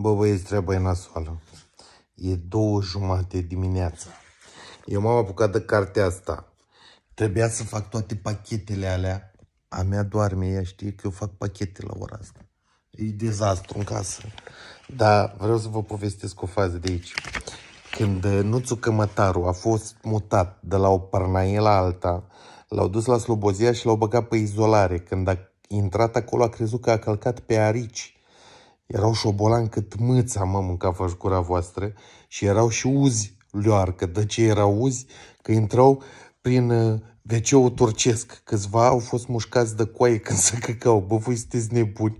Bă, băieți, treaba e nasoală. E două jumate dimineața. Eu m-am apucat de cartea asta. Trebuia să fac toate pachetele alea. A mea doarme, ea știe că eu fac pachete la ora asta. E dezastru în casă. Dar vreau să vă povestesc o fază de aici. Când uh, Nuțu Cămătaru a fost mutat de la o parnaie la alta, l-au dus la Slobozia și l-au băgat pe izolare. Când a intrat acolo, a crezut că a călcat pe arici erau șobolan cât mâța mă mânca fășcura voastră și erau și uzi lioarcă. De ce erau uzi? Că intrau prin uh, wc turcesc. Câțiva au fost mușcați de coaie când se căcau. Bă, voi sunteți nebuni.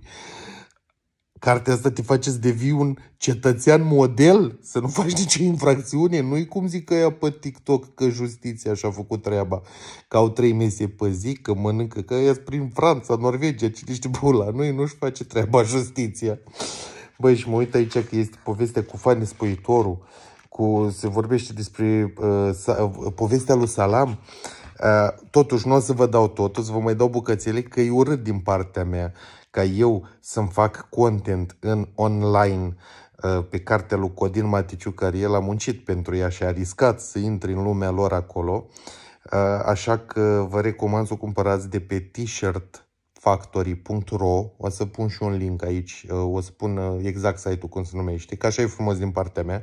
Cartea asta te face să devii un cetățean model, să nu faci nicio infracțiune. Nu-i cum zic ea pe TikTok că justiția și-a făcut treaba, că au trei mese pe zi, că mănâncă, că ea prin Franța, Norvegia, cine știe bula. Nu-i nu-și face treaba justiția. Băi, și mă uit aici că este povestea cu Fanny Spăitorul, cu, se vorbește despre uh, sa, uh, povestea lui Salam, Uh, totuși, nu o să vă dau tot, o să vă mai dau bucățele, că e urât din partea mea ca eu să-mi fac content în online uh, pe cartea lui Codin Maticiu, care el a muncit pentru ea și a riscat să intri în lumea lor acolo. Uh, așa că vă recomand să o cumpărați de pe t-shirtfactory.ro O să pun și un link aici, uh, o să pun exact site-ul cum se numește, că așa e frumos din partea mea.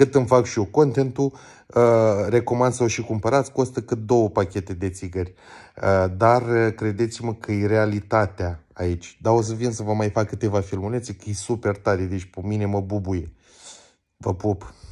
Cât îmi fac și eu contentul, uh, recomand să o și cumpărați, costă cât două pachete de țigări. Uh, dar uh, credeți-mă că e realitatea aici. Dar o să vin să vă mai fac câteva filmulețe, că e super tare, deci pe mine mă bubuie. Vă pup!